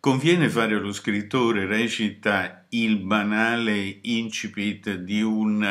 Conviene fare lo scrittore, recita il banale incipit di un,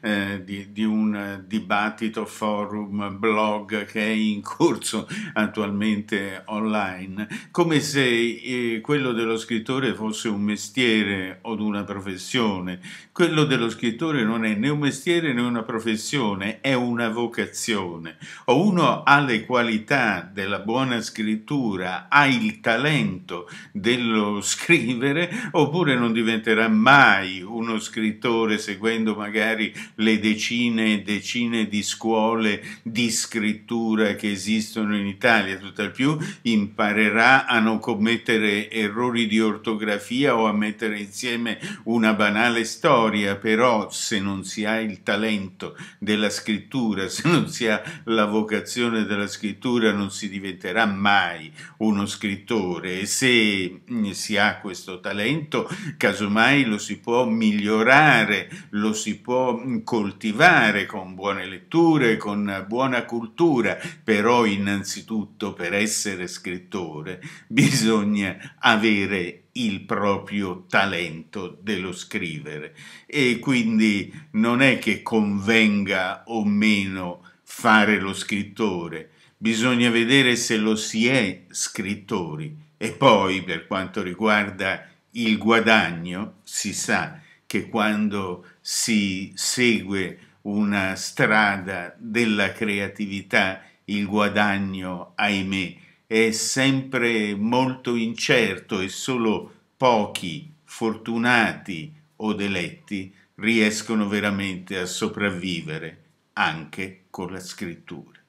eh, di, di un, dibattito, forum, blog che è in corso attualmente online, come se eh, quello dello scrittore fosse un mestiere o una professione. Quello dello scrittore non è né un mestiere né una professione, è una vocazione. O uno ha le qualità della buona scrittura, ha il talento dello scrivere, oppure non diventerà mai uno scrittore seguendo magari le decine e decine di scuole di scrittura che esistono in Italia, tutt'al più imparerà a non commettere errori di ortografia o a mettere insieme una banale storia, però se non si ha il talento della scrittura, se non si ha la vocazione della scrittura non si diventerà mai uno scrittore e se Mm, si ha questo talento, casomai lo si può migliorare, lo si può mm, coltivare con buone letture, con buona cultura, però innanzitutto per essere scrittore bisogna avere il proprio talento dello scrivere e quindi non è che convenga o meno fare lo scrittore, bisogna vedere se lo si è scrittori e poi per quanto riguarda il guadagno, si sa che quando si segue una strada della creatività, il guadagno, ahimè, è sempre molto incerto e solo pochi fortunati o deletti riescono veramente a sopravvivere anche con la scrittura.